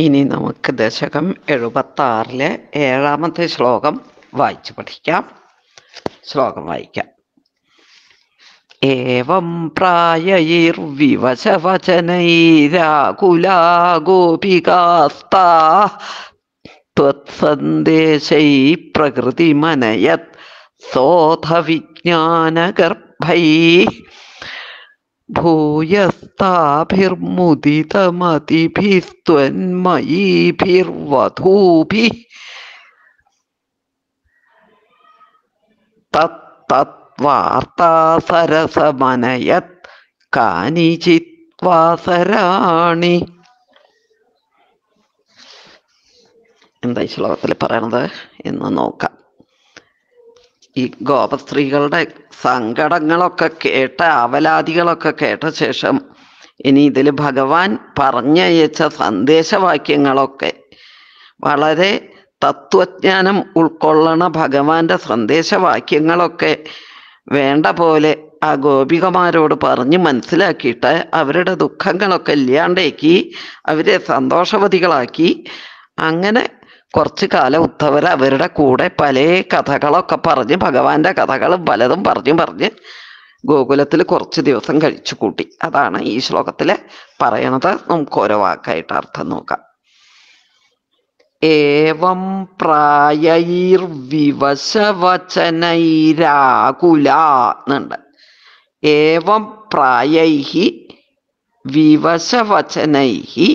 ഇനി നമുക്ക് ദശകം എഴുപത്താറിലെ ഏഴാമത്തെ ശ്ലോകം വായിച്ചു പഠിക്കാം ശ്ലോകം വായിക്കാം ഏവം പ്രായൈർവിവശവചനൈരാകുലാ പ്രകൃതി മനയത് പ്രകൃതിമനയത് സോധ ഭൂയസ്താഭിർമുദിതമതിഭിസ്ത്വന്മയീഭിർവധൂഭി തത്തത്വാർത്താസരസമനയത് കാനിചിത്വാസരാണി എന്താ ഈ ശ്ലോകത്തിൽ പറയണത് എന്ന് നോക്കാം ഈ ഗോപസ്ത്രീകളുടെ സങ്കടങ്ങളൊക്കെ കേട്ട അവലാദികളൊക്കെ കേട്ട ശേഷം ഇനി ഇതിൽ ഭഗവാൻ പറഞ്ഞയച്ച സന്ദേശവാക്യങ്ങളൊക്കെ വളരെ തത്വജ്ഞാനം ഉൾക്കൊള്ളണ ഭഗവാന്റെ സന്ദേശവാക്യങ്ങളൊക്കെ വേണ്ട പോലെ ആ ഗോപികമാരോട് പറഞ്ഞ് മനസ്സിലാക്കിയിട്ട് അവരുടെ ദുഃഖങ്ങളൊക്കെ ഇല്ലാണ്ടേക്കി അവരെ സന്തോഷവതികളാക്കി അങ്ങനെ കുറച്ച് കാലം ഉദ്ധവർ അവരുടെ കൂടെ പല കഥകളൊക്കെ പറഞ്ഞ് ഭഗവാന്റെ കഥകൾ പലതും പറഞ്ഞു പറഞ്ഞ് ഗോകുലത്തിൽ കുറച്ച് ദിവസം കഴിച്ചു കൂട്ടി അതാണ് ഈ ശ്ലോകത്തിൽ പറയണത് നമുക്ക് ഓരോ വാക്കായിട്ട് അർത്ഥം നോക്കാം ഏവം പ്രായൈർവിവശവചനൈരാകുല എന്നുണ്ട് ഏവം പ്രായൈഹി വിവശവചനൈഹി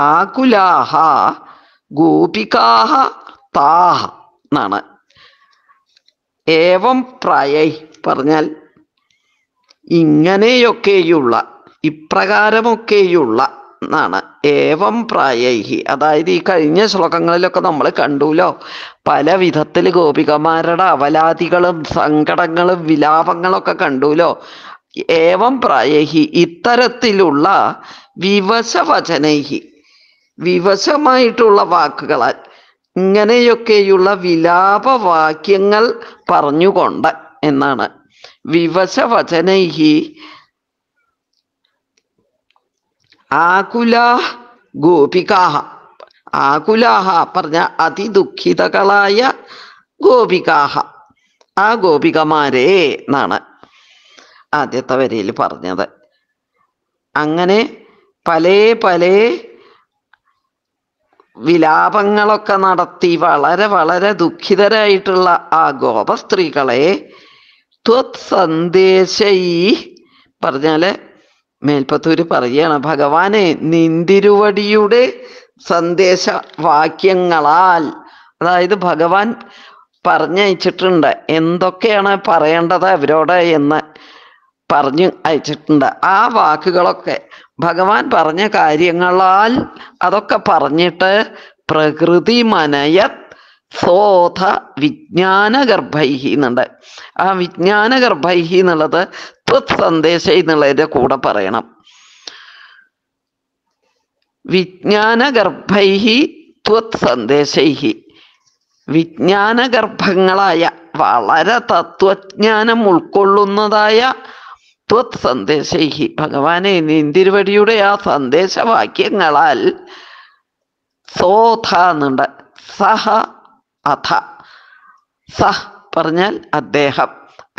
ആകുലാഹ ഗോപികാഹ താഹ എന്നാണ് ഏവം പ്രായൈ പറഞ്ഞാൽ ഇങ്ങനെയൊക്കെയുള്ള ഇപ്രകാരമൊക്കെയുള്ള എന്നാണ് ഏവം പ്രായൈഹി അതായത് ഈ കഴിഞ്ഞ ശ്ലോകങ്ങളിലൊക്കെ നമ്മൾ കണ്ടുല്ലോ പല വിധത്തിൽ ഗോപികമാരുടെ അവലാദികളും സങ്കടങ്ങളും വിലാപങ്ങളൊക്കെ കണ്ടുല്ലോ ഏവം പ്രായഹി ഇത്തരത്തിലുള്ള വിവശവചനൈഹി വിവശമായിട്ടുള്ള വാക്കുകളാൽ ഇങ്ങനെയൊക്കെയുള്ള വിലാപവാക്യങ്ങൾ പറഞ്ഞുകൊണ്ട് എന്നാണ് വിവശവചനൈഹി ആകുലാ ഗോപികാഹ ആകുലാഹ പറഞ്ഞ അതിദുഃഖിതകളായ ഗോപികാഹ ആ ഗോപികമാരെ എന്നാണ് ആദ്യത്തെ വരിയിൽ പറഞ്ഞത് അങ്ങനെ പല പല വിലാപങ്ങളൊക്കെ നടത്തി വളരെ വളരെ ദുഃഖിതരായിട്ടുള്ള ആ ഗോപസ്ത്രീകളെ ത്വത് സന്ദേശൈ പറഞ്ഞാല് മേൽപ്പത്തൂര് പറയാണ് ഭഗവാനെ നിന്തിരുവടിയുടെ സന്ദേശ വാക്യങ്ങളാൽ അതായത് ഭഗവാൻ പറഞ്ഞയച്ചിട്ടുണ്ട് എന്തൊക്കെയാണ് പറയേണ്ടത് അവരോട് എന്ന് പറഞ്ഞു അയച്ചിട്ടുണ്ട് ആ വാക്കുകളൊക്കെ ഭഗവാൻ പറഞ്ഞ കാര്യങ്ങളാൽ അതൊക്കെ പറഞ്ഞിട്ട് പ്രകൃതി മനയത് സോധ വിജ്ഞാനഗർഭൈഹി എന്നുണ്ട് ആ വിജ്ഞാനഗർഭൈഹി എന്നുള്ളത് ത്വത് സന്ദേശ എന്നുള്ളതിൻ്റെ കൂടെ പറയണം വിജ്ഞാനഗർഭൈഹി ത്വത് സന്ദേശൈഹി വിജ്ഞാനഗർഭങ്ങളായ വളരെ തത്വജ്ഞാനം ഉൾക്കൊള്ളുന്നതായ തത്വത് സന്ദേശി ഭഗവാനെ നിന്തിരുവടിയുടെ ആ സന്ദേശവാക്യങ്ങളാൽ സോഥ എന്നുണ്ട് സഹ അഥ സ പറഞ്ഞാൽ അദ്ദേഹം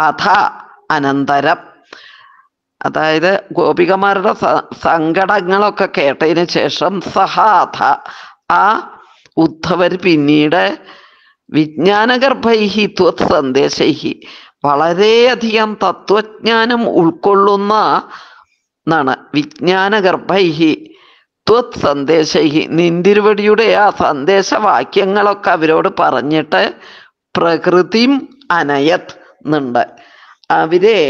അഥ അനന്തരം അതായത് ഗോപികമാരുടെ സങ്കടങ്ങളൊക്കെ കേട്ടതിന് ശേഷം സഹ അഥ ആ ഉദ്ധവർ പിന്നീട് വിജ്ഞാനഗർഭൈഹി ത്വത് സന്ദേശൈഹി വളരെയധികം തത്വജ്ഞാനം ഉൾക്കൊള്ളുന്ന എന്നാണ് വിജ്ഞാനഗർഭൈഹി ത്വത് സന്ദേശൈഹി നിന്തിരുവടിയുടെ ആ സന്ദേശവാക്യങ്ങളൊക്കെ അവരോട് പറഞ്ഞിട്ട് പ്രകൃതിം അനയത് എന്നുണ്ട് അവരെ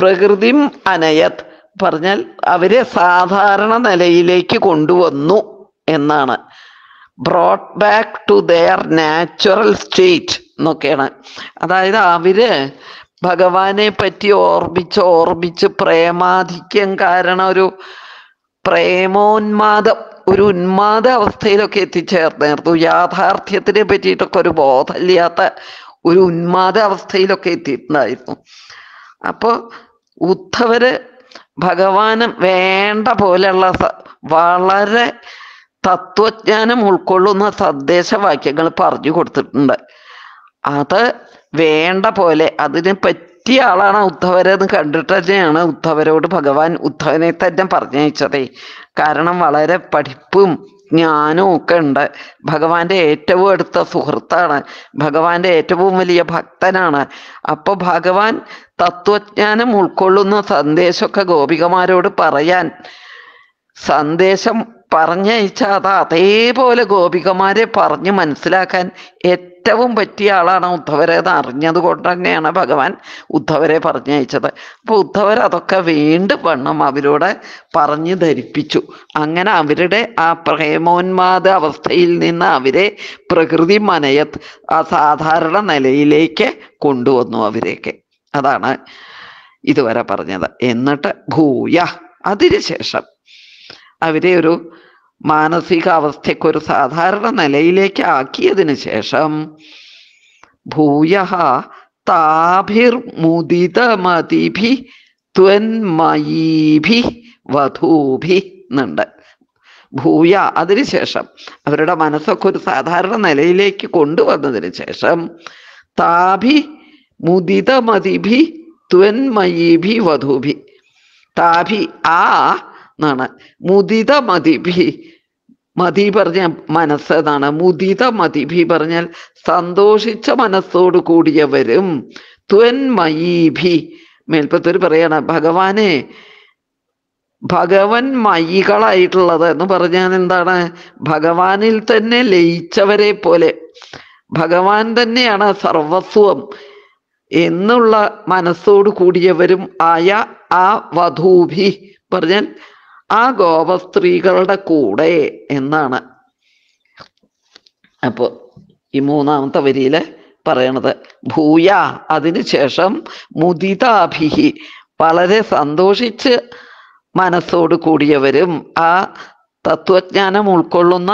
പ്രകൃതിം അനയത് പറഞ്ഞാൽ അവരെ സാധാരണ നിലയിലേക്ക് കൊണ്ടുവന്നു എന്നാണ് brought back to their natural state എന്നൊക്കെയാണ് അതായത് അവര് ഭഗവാനെ പറ്റി ഓർമ്മിച്ച് ഓർമ്മിച്ച് പ്രേമാധിക്യം കാരണം ഒരു പ്രേമോന്മാദം ഒരു ഉന്മാദ അവസ്ഥയിലൊക്കെ എത്തിച്ചേർന്നായിരുന്നു യാഥാർത്ഥ്യത്തിനെ പറ്റിയിട്ടൊക്കെ ഒരു ബോധമില്ലാത്ത ഒരു ഉന്മാദ അവസ്ഥയിലൊക്കെ എത്തിയിട്ടുണ്ടായിരുന്നു അപ്പോൾ ഉദ്ധവര് ഭഗവാന് വേണ്ട പോലെയുള്ള വളരെ തത്വജ്ഞാനം ഉൾക്കൊള്ളുന്ന സന്ദേശവാക്യങ്ങൾ പറഞ്ഞു കൊടുത്തിട്ടുണ്ട് അത് വേണ്ട പോലെ അതിന് പറ്റിയ ആളാണ് ഉദ്ധവരെന്ന് കണ്ടിട്ട് തന്നെയാണ് ഉദ്ധവരോട് ഭഗവാൻ ഉദ്ധവനെ തന്നെ പറഞ്ഞയച്ചതേ കാരണം വളരെ പഠിപ്പും ജ്ഞാനവും ഒക്കെ ഉണ്ട് ഭഗവാന്റെ ഏറ്റവും അടുത്ത സുഹൃത്താണ് ഭഗവാന്റെ ഏറ്റവും വലിയ ഭക്തനാണ് അപ്പോൾ ഭഗവാൻ തത്വജ്ഞാനം ഉൾക്കൊള്ളുന്ന സന്ദേശമൊക്കെ ഗോപികമാരോട് പറയാൻ സന്ദേശം പറഞ്ഞയച്ചാൽ അത് അതേപോലെ ഗോപികമാരെ പറഞ്ഞ് മനസ്സിലാക്കാൻ ഏറ്റവും പറ്റിയ ആളാണ് ഉദ്ധവരെ എന്ന് അറിഞ്ഞത് കൊണ്ട് തന്നെയാണ് ഭഗവാൻ ഉദ്ധവരെ പറഞ്ഞയച്ചത് അപ്പോൾ ഉദ്ധവർ അതൊക്കെ വീണ്ടും വണ്ണം അവരോട് പറഞ്ഞു ധരിപ്പിച്ചു അങ്ങനെ അവരുടെ ആ പ്രേമോന്മാദ അവസ്ഥയിൽ നിന്ന് അവരെ പ്രകൃതി മനയത് ആ സാധാരണ നിലയിലേക്ക് കൊണ്ടുവന്നു അവരെയൊക്കെ അതാണ് ഇതുവരെ പറഞ്ഞത് എന്നിട്ട് ഭൂയ അതിനുശേഷം അവരെ ഒരു മാനസികാവസ്ഥയ്ക്കൊരു സാധാരണ നിലയിലേക്ക് ആക്കിയതിനു ശേഷം ഭൂയ താഭിർമുദിതമതിഭി ത്വന്മയീഭി വധൂഭി എന്നുണ്ട് ഭൂയ അതിനുശേഷം അവരുടെ മനസ്സൊക്കെ ഒരു സാധാരണ നിലയിലേക്ക് കൊണ്ടുവന്നതിന് ശേഷം താഭി മുദിതമതിഭി ത്വന്മയീഭി വധൂഭി താഭി ആ എന്നാണ് മുദിത മതിഭി മതി പറഞ്ഞ മനസ്സ് എന്നാണ് മുദിത മതിഭി പറഞ്ഞാൽ സന്തോഷിച്ച മനസ്സോട് കൂടിയവരും ത്വന്മയീഭി മേൽപ്പത്തൂര് പറയാണ് ഭഗവാനെ ഭഗവൻ മയികളായിട്ടുള്ളത് എന്ന് പറഞ്ഞാൽ എന്താണ് ഭഗവാനിൽ തന്നെ ലയിച്ചവരെ പോലെ ഭഗവാൻ തന്നെയാണ് സർവസ്വം എന്നുള്ള മനസ്സോട് കൂടിയവരും ആയ ആ വധൂഭി പറഞ്ഞാൽ ആ ഗോപ സ്ത്രീകളുടെ കൂടെ എന്നാണ് അപ്പോൾ ഈ മൂന്നാമത്തെ വരിയില് പറയണത് ഭൂയ ശേഷം മുദിതാഭിഹി വളരെ സന്തോഷിച്ച് മനസ്സോട് കൂടിയവരും ആ തത്വജ്ഞാനം ഉൾക്കൊള്ളുന്ന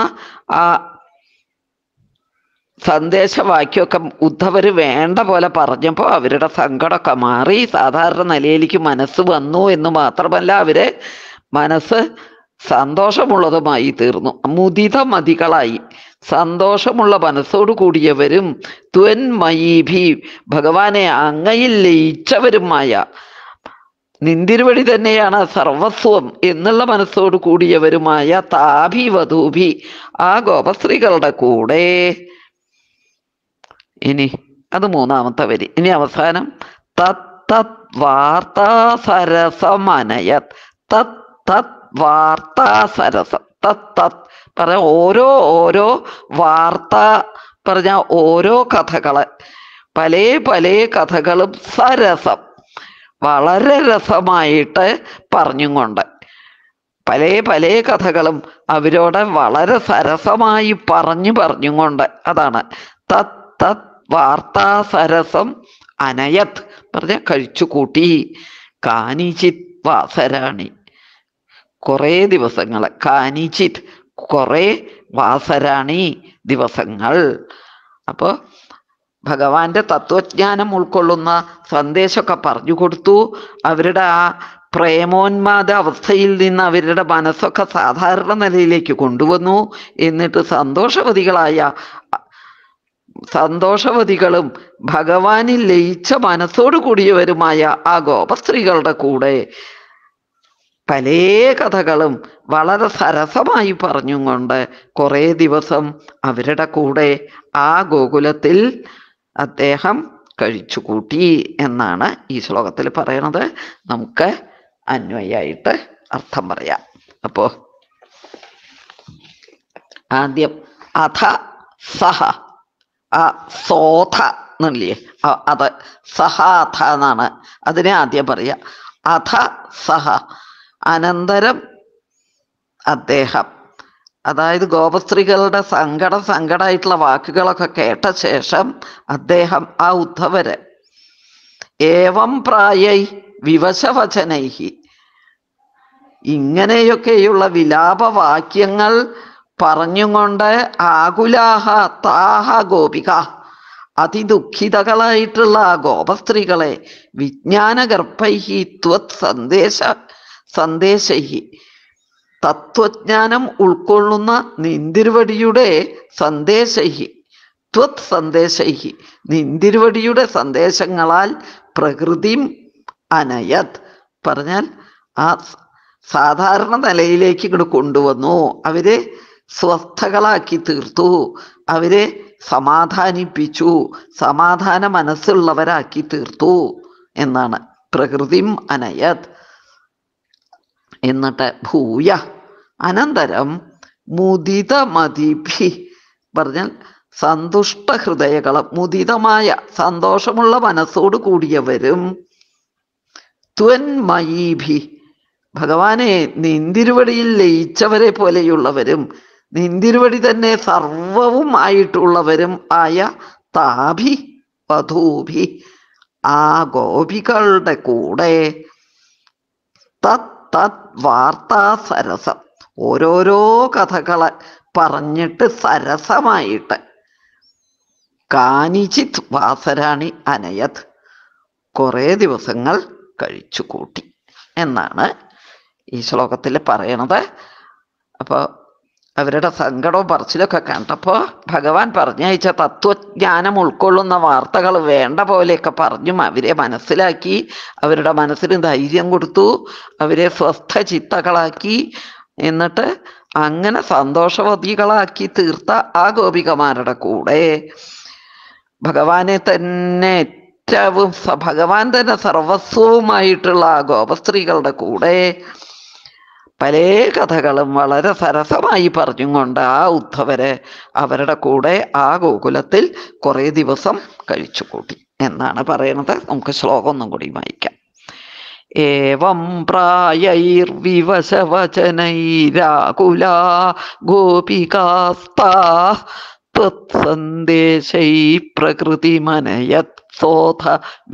ആ സന്ദേശവാക്യമൊക്കെ ഉദ്ധവര് വേണ്ട പോലെ പറഞ്ഞപ്പോൾ അവരുടെ സങ്കടമൊക്കെ മാറി സാധാരണ നിലയിലേക്ക് മനസ്സ് വന്നു എന്ന് മാത്രമല്ല അവരെ മനസ്സ് സന്തോഷമുള്ളതുമായി തീർന്നു മുദിത മതികളായി സന്തോഷമുള്ള മനസ്സോടു കൂടിയവരും ത്വന്മയീഭി ഭഗവാനെ അങ്ങയിൽ ലയിച്ചവരുമായ നിന്തിരുവടി തന്നെയാണ് സർവസ്വം എന്നുള്ള മനസ്സോട് കൂടിയവരുമായ താഭി വധൂഭി ആ ഗോപശ്രീകളുടെ കൂടെ ഇനി അത് മൂന്നാമത്തെ വരി ഇനി അവസാനം തത് വാർത്താ സരസമനയത് തത് തത് വാർത്താ സരസം തത് തത് പറഞ്ഞ ഓരോ ഓരോ വാർത്ത പറഞ്ഞ ഓരോ കഥകള് പല പല കഥകളും സരസം വളരെ രസമായിട്ട് പറഞ്ഞും കൊണ്ട് പല പല കഥകളും അവരോട് വളരെ സരസമായി പറഞ്ഞു പറഞ്ഞും കൊണ്ട് അതാണ് തത് തത് വാർത്താ സരസം അനയത് പറഞ്ഞ കഴിച്ചു കൂട്ടി കാനിചിത് വാസരാണി കുറേ ദിവസങ്ങൾ കാനിചിത് കുറേ വാസരാണി ദിവസങ്ങൾ അപ്പോൾ ഭഗവാന്റെ തത്വജ്ഞാനം ഉൾക്കൊള്ളുന്ന സന്ദേശമൊക്കെ പറഞ്ഞു കൊടുത്തു അവരുടെ ആ പ്രേമോന്മാദ അവസ്ഥയിൽ നിന്ന് അവരുടെ മനസ്സൊക്കെ സാധാരണ നിലയിലേക്ക് കൊണ്ടുവന്നു എന്നിട്ട് സന്തോഷവതികളായ സന്തോഷവതികളും ഭഗവാനിൽ ലയിച്ച മനസ്സോടു കൂടിയവരുമായ ആ ഗോപസ്ത്രീകളുടെ കൂടെ പല കഥകളും വളരെ സരസമായി പറഞ്ഞുകൊണ്ട് കുറേ ദിവസം അവരുടെ കൂടെ ആ ഗോകുലത്തിൽ അദ്ദേഹം കഴിച്ചു കൂട്ടി എന്നാണ് ഈ ശ്ലോകത്തിൽ പറയണത് നമുക്ക് അന്വയായിട്ട് അർത്ഥം പറയാം അപ്പോ ആദ്യം അഥ സഹ ആ സോഥ എന്നല്ലേ അത് സഹാഥ എന്നാണ് അതിനെ ആദ്യം പറയാ അഥ സഹ അനന്തരം അദ്ദേഹം അതായത് ഗോപസ്ത്രീകളുടെ സങ്കടം സങ്കടമായിട്ടുള്ള വാക്കുകളൊക്കെ കേട്ട ശേഷം അദ്ദേഹം ആ ഉദ്ധവരെ ഏവം പ്രായൈ വിവശവചനൈഹി ഇങ്ങനെയൊക്കെയുള്ള വിലാപവാക്യങ്ങൾ പറഞ്ഞുകൊണ്ട് ആകുലാഹ താഹ ഗോപിക അതിദുഃഖിതകളായിട്ടുള്ള ആ ഗോപസ്ത്രീകളെ വിജ്ഞാനഗർഭൈഹി ത്വത് സന്ദേശ സന്ദേശി തത്വജ്ഞാനം ഉൾക്കൊള്ളുന്ന നിന്തിരുവടിയുടെ സന്ദേശി ത്വത് സന്ദേശി നിന്തിരുവടിയുടെ സന്ദേശങ്ങളാൽ പ്രകൃതിയും അനയത് പറഞ്ഞാൽ ആ സാധാരണ നിലയിലേക്ക് ഇങ്ങോട്ട് കൊണ്ടുവന്നു അവരെ സ്വസ്ഥകളാക്കി തീർത്തു അവരെ സമാധാനിപ്പിച്ചു സമാധാന മനസ്സുള്ളവരാക്കി തീർത്തു എന്നാണ് പ്രകൃതിം അനയത് എന്നിട്ട് ഭൂയ അനന്തരം മുദിതമതിഭി പറഞ്ഞാൽ സന്തുഷ്ട ഹൃദയകളം മുദിതമായ സന്തോഷമുള്ള മനസ്സോട് കൂടിയവരും ത്വന്മയീഭി ഭഗവാനെ നിന്തിരുവടിയിൽ ലയിച്ചവരെ പോലെയുള്ളവരും നിന്തിരുവടി തന്നെ സർവവും ആയിട്ടുള്ളവരും ആയ താഭി വധൂഭി ആ ഗോപികളുടെ കൂടെ തത് വാർത്താ സരസം ഓരോരോ കഥകളെ പറഞ്ഞിട്ട് സരസമായിട്ട് കാനിചിത് വാസരാണി അനയത് കുറേ ദിവസങ്ങൾ കഴിച്ചു കൂട്ടി എന്നാണ് ഈ ശ്ലോകത്തിൽ പറയണത് അപ്പോൾ അവരുടെ സങ്കടവും പറച്ചിലൊക്കെ കണ്ടപ്പോൾ ഭഗവാൻ പറഞ്ഞയച്ച തത്വജ്ഞാനം ഉൾക്കൊള്ളുന്ന വാർത്തകൾ വേണ്ട പോലെയൊക്കെ പറഞ്ഞും അവരെ മനസ്സിലാക്കി അവരുടെ മനസ്സിന് ധൈര്യം കൊടുത്തു അവരെ സ്വസ്ഥ ചിത്തകളാക്കി എന്നിട്ട് അങ്ങനെ സന്തോഷവതികളാക്കി തീർത്ത ആ ഗോപികമാരുടെ കൂടെ ഭഗവാനെ തന്നെ ഏറ്റവും ഭഗവാൻ തന്നെ സർവസ്വവുമായിട്ടുള്ള ആ ഗോപസ്ത്രീകളുടെ കൂടെ പല കഥകളും വളരെ സരസമായി പറഞ്ഞുകൊണ്ട് ആ ഉദ്ധവരെ അവരുടെ കൂടെ ആ ഗോകുലത്തിൽ കുറേ ദിവസം കഴിച്ചു കൂട്ടി എന്നാണ് പറയുന്നത് നമുക്ക് ശ്ലോകം ഒന്നും കൂടി വായിക്കാം ഏവം പ്രായൈർവിവശവചനൈരാകുലാ ഗോപികാസ്താ തത്സന്ദേശൈ പ്രകൃതിമനയത്സോധ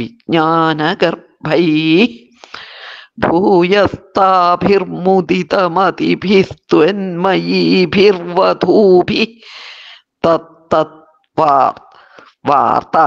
വിജ്ഞാനഗർഭൈ भूयस्ताभिर्मुदितमतिभिस्त्वन्मयीभिर्वधूभिः तत्तत्वार् वार्ता